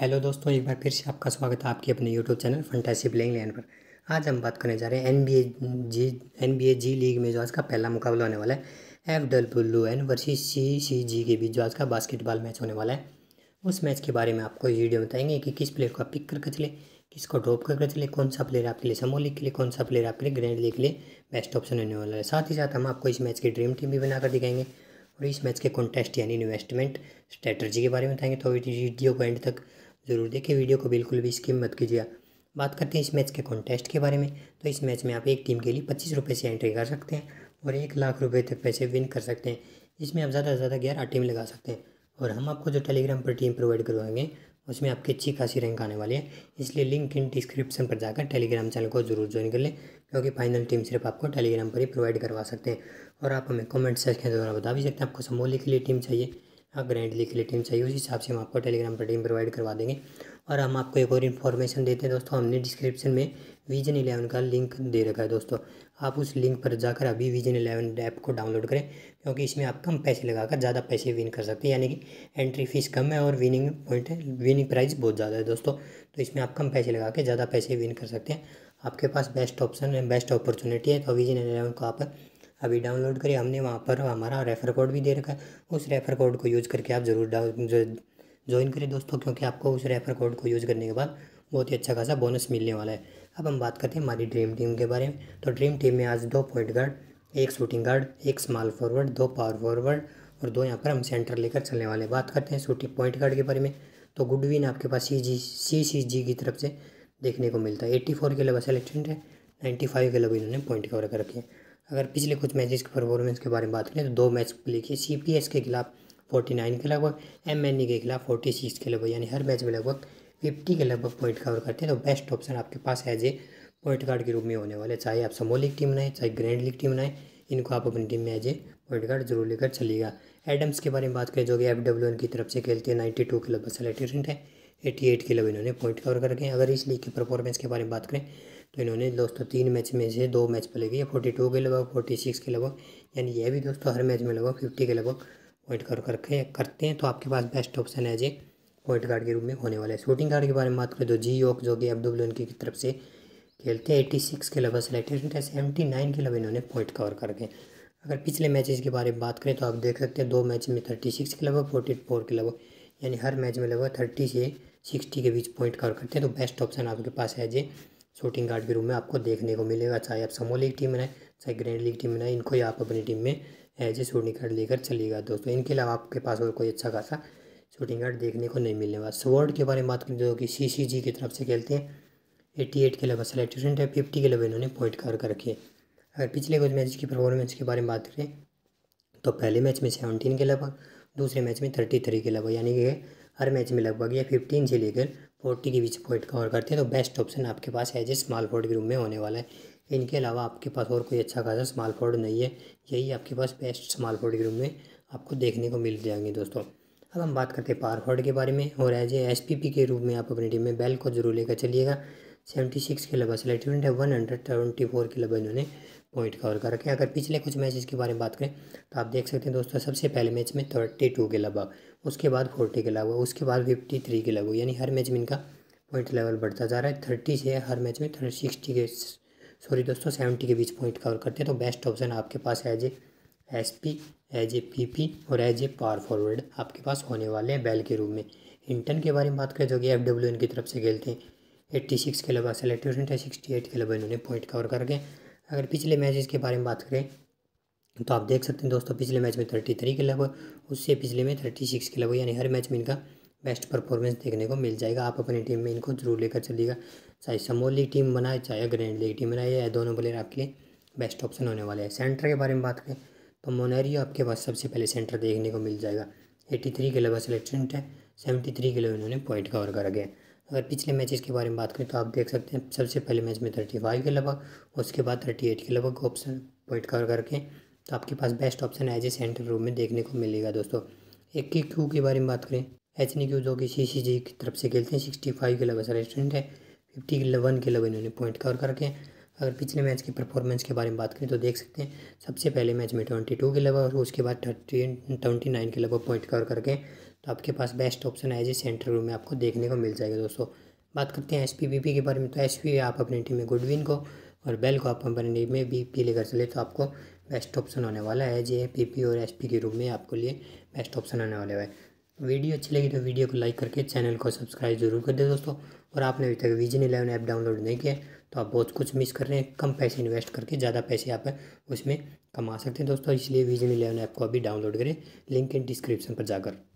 hello दोस्तों एक बार फिर से आपका स्वागत है आपके अपने YouTube channel fantasy playing land पर आज हम बात करने जा रहे हैं N B A G N B A G league में जो आज का पहला मुकाबला होने वाला है F W N versus C C G के बीच जो आज का बास्केटबॉल मैच होने वाला है उस मैच के बारे में आपको ये वीडियो बताएंगे कि किस प्लेयर को आप पिक करके चले किसको ड्रॉप करके चले कौन सा प्लेयर आपके लिए समो लीग के लिए कौन सा प्लेयर आपके लिए ग्रैंड लीग के लिए बेस्ट ऑप्शन होने वाला है साथ ही साथ हम आपको इस मैच की ड्रीम टीम भी बनाकर दिखाएंगे और इस मैच के कॉन्टेस्ट यानी इन्वेस्टमेंट स्ट्रेटर्जी के बारे में बताएंगे तो वीडियो को एंड तक ज़रूर देखिए वीडियो को बिल्कुल भी स्किप मत कीजिएगा बात करते हैं इस मैच के कॉन्टेस्ट के बारे में तो इस मैच में आप एक टीम के लिए पच्चीस रुपये से एंट्री कर सकते हैं और एक लाख रुपये तक पैसे विन कर सकते हैं इसमें आप ज़्यादा से ज़्यादा ग्यारह टीम लगा सकते हैं और हम आपको जो टेलीग्राम पर टीम प्रोवाइड करवाएंगे उसमें आपकी अच्छी खासी रैंक आने वाली है इसलिए लिंक इन डिस्क्रिप्शन पर जाकर टेलीग्राम चैनल को जरूर ज्वाइन कर लें क्योंकि फाइनल टीम सिर्फ आपको टेलीग्राम पर ही प्रोवाइड करवा सकते हैं और आप हमें कमेंट सेक्शन के द्वारा बता भी सकते हैं आपको समोली के लिए टीम चाहिए हाँ, ग्रैंडली के लिए टीम चाहिए उस हिसाब से हम आपको टेलीग्राम पर टीम प्रोवाइड करवा देंगे और हम आपको एक और इन्फॉर्मेशन देते हैं दोस्तों हमने डिस्क्रिप्शन में विजन इलेवन का लिंक दे रखा है दोस्तों आप उस लिंक पर जाकर अभी विजन इलेवन ऐप को डाउनलोड करें क्योंकि इसमें आप कम पैसे लगाकर ज़्यादा पैसे विन कर सकते हैं यानी कि एंट्री फीस कम है और विनिंग पॉइंट है विनिंग प्राइस बहुत ज़्यादा है दोस्तों तो इसमें आप कम पैसे लगा के ज़्यादा पैसे विन कर सकते हैं आपके पास बेस्ट ऑप्शन है बेस्ट अपॉर्चुनिटी है तो विजन इलेवन को आप अभी डाउनलोड करें हमने वहाँ पर हमारा रेफ़र कोड भी दे रखा है उस रेफ़र कोड को यूज़ करके आप ज़रूर डाउन ज्वाइन करें दोस्तों क्योंकि आपको उस रेफ़र कोड को यूज़ करने के बाद बहुत ही अच्छा खासा बोनस मिलने वाला है अब हम बात करते हैं हमारी ड्रीम टीम के बारे में तो ड्रीम टीम में आज दो पॉइंट गार्ड एक शूटिंग गार्ड एक स्मॉल फॉरवर्ड दो पावर फॉरवर्ड और दो यहाँ पर हम सेंटर लेकर चलने वाले हैं बात करते हैं शूटिंग पॉइंट गार्ड के बारे में तो गुडविन आपके पास सी जी सी सी जी की तरफ से देखने को मिलता है एट्टी फोर के लोग बस है नाइन्टी फाइव के लोग इन्होंने पॉइंट कवर कर रखे हैं अगर पिछले कुछ मैचेस की परफॉर्मेंस के बारे में बात करें तो दो मैच प्ले किए सी पी एस के खिलाफ फोर्टी नाइन के लगभग एम एन ई के खिलाफ फोर्टी सिक्स के लगभग यानी हर मैच में लगभग फिफ्टी के लगभग पॉइंट कवर करते हैं तो बेस्ट ऑप्शन आपके पास एज ए पॉइंट गार्ड के रूप में होने वाले चाहे आप समो लीग टीम बनाए चाहे ग्रैंड लीग टीम बनाए इनको आप अपनी टीम में एज ए पॉइंट गार्ड जरूर लेकर चलिएगा एडम्स के बारे में बात करें जो कि एफ डब्ल्यू एन की तरफ से खेलते हैं नाइन्टी टू के लगभग सेलेक्टेड है एटी एट के लगभग इन्होंने पॉइंट कवर करके अगर इस लीग की परफॉर्मेंस के बारे में बात करें तो इन्होंने दोस्तों तीन मैच में से दो मैच पर लगी फोर्टी टू के लगभग फोर्टी सिक्स के लगभग यानी यह भी दोस्तों हर मैच में लगभग फिफ्टी के लगभग पॉइंट कर करके करते हैं तो आपके पास बेस्ट ऑप्शन है जी पॉइंट गार्ड के रूप में होने वाला है शूटिंग गार्ड के बारे में बात करें तो जी योग जो कि अब्दुल की तरफ से खेलते हैं एट्टी सिक्स के लगभग सेलेक्टेड है सेवेंटी नाइन के लगभग इन्होंने पॉइंट कवर करके अगर पिछले मैचेस के बारे में बात करें तो आप देख सकते हैं दो मैच में थर्टी सिक्स के लगभग फोर्टी फोर के लगभग यानी हर मैच में लगभग थर्टी से सिक्सटी के बीच पॉइंट कवर करते हैं तो बेस्ट ऑप्शन आपके पास है जी शूटिंग गार्ड के रूप में आपको देखने को मिलेगा चाहे आप समो लीग टीम बनाए चाहे ग्रैंड लीग टीम बनाए इनको ही आप अपनी टीम में एज ए शूटिंग गार्ड लेकर चलेगा दोस्तों इनके अलावा आपके पास और कोई अच्छा खासा शूटिंग गार्ड देखने को नहीं मिलने वाला स्वर्ड के बारे में बात करें जो तो कि सी सी जी की तरफ से खेलते हैं एट्टी एट के लेवल सेलेक्ट स्टूडेंट है फिफ्टी के लगभग इन्होंने पॉइंट कर कर रखी है अगर पिछले कुछ मैच की परफॉर्मेंस के बारे में बात करें तो पहले मैच में सेवनटीन के लगभग दूसरे मैच में थर्टी थ्री के लगभग यानी कि हर मैच में लगभग ये फिफ्टीन से लेकर फोर्टी के बीच पॉइंट कवर करते हैं तो बेस्ट ऑप्शन आपके पास एज ए स्मॉल फोर्ड के रूम में होने वाला है इनके अलावा आपके पास और कोई अच्छा खासा स्मॉल फोर्ड नहीं है यही आपके पास बेस्ट स्मॉल फोर्ड के रूम में आपको देखने को मिल जाएंगे दोस्तों अब हम बात करते हैं पावर फोर्ड के बारे में और एज ए एस के रूप में आप अपनी टीम में बेल को जरूर लेकर चलिएगा सेवेंटी सिक्स के लगभग सेलेक्टिवेंट है वन हंड्रेड ट्वेंटी फोर के लगभग इन्होंने पॉइंट कवर कर अगर पिछले कुछ मैचेस के बारे में बात करें तो आप देख सकते हैं दोस्तों सबसे पहले मैच में थर्टी टू के लगभग उसके बाद फोर्टी के लगभग उसके बाद फिफ्टी थ्री के लगभग यानी हर मैच में इनका पॉइंट लेवल बढ़ता जा रहा है थर्टी से हर मैच में थर्टी सिक्सटी के सॉरी दोस्तों सेवेंटी के बीच पॉइंट कवर करते हैं तो बेस्ट ऑप्शन आपके पास as a S P as a P P और एज ए पावर फॉरवर्ड आपके पास होने वाले हैं बैल के रूप में इंटन के बारे में बात करें जो कि एफ डब्ल्यू एन की तरफ से खेलते हैं एट्टी सिक्स के लगभग सेलेक्टेड सिक्सटी एट के लगभग इन्होंने पॉइंट कवर करके अगर पिछले मैचेस के बारे में बात करें तो आप देख सकते हैं दोस्तों पिछले मैच में थर्टी थ्री के लगभग उससे पिछले में थर्टी सिक्स के लगभग यानी हर मैच में इनका बेस्ट परफॉर्मेंस देखने को मिल जाएगा आप अपनी टीम में इनको जरूर लेकर चलिएगा चाहे समोल लीग टीम बनाए चाहे ग्रैंड लीग टीम बनाए या दोनों प्लेयर आपके लिए बेस्ट ऑप्शन होने वाले हैं सेंटर के बारे में बात करें तो मोनेरियो आपके पास सबसे पहले सेंटर देखने को मिल जाएगा एट्टी थ्री के लगभग सिलेक्शन है सेवेंटी थ्री के लगभग इन्होंने पॉइंट कवर कर गया अगर पिछले मैचेस के बारे में बात करें तो आप देख सकते हैं सबसे पहले मैच में थर्टी फाइव के लगभग उसके बाद थर्टी एट के लगभग ऑप्शन पॉइंट कवर करके तो आपके पास best option as a center रूम में देखने को मिलेगा दोस्तों एक के क्यू के बारे में बात करें एच नी क्यू जो कि सी सी जी की तरफ से खेलते हैं सिक्सटी फाइव के लगभग रेस्टोरेंट है फिफ्टी वन के लगभग इन्होंने पॉइंट कवर करके अगर पिछले मैच की परफॉर्मेंस के बारे में बात करें तो देख सकते हैं सबसे पहले मैच में ट्वेंटी टू के लगभग और उसके बाद थर्टी ट्वेंटी नाइन के लगभग पॉइंट कवर करके तो आपके पास बेस्ट ऑप्शन है जी सेंटर रूम में आपको देखने को मिल जाएगा दोस्तों बात करते हैं एस के बारे में तो एस आप अपनी टीम में गुडविन को और बेल को आप अपनी टीम में बी पी लेकर चले तो आपको बेस्ट ऑप्शन होने वाला है जी पी और एस के रूप में आपको लिए बेस्ट ऑप्शन होने वाला है वीडियो अच्छी लगी तो वीडियो को लाइक करके चैनल को सब्सक्राइब जरूर कर दे दोस्तों और आपने अभी तक विजन इलेवन ऐप डाउनलोड नहीं किया तो आप बहुत कुछ मिस कर रहे हैं कम पैसे इन्वेस्ट करके ज़्यादा पैसे आप उसमें कमा सकते हैं दोस्तों इसलिए विजन इलेवन ऐप को अभी डाउनलोड करें लिंक इन डिस्क्रिप्शन पर जाकर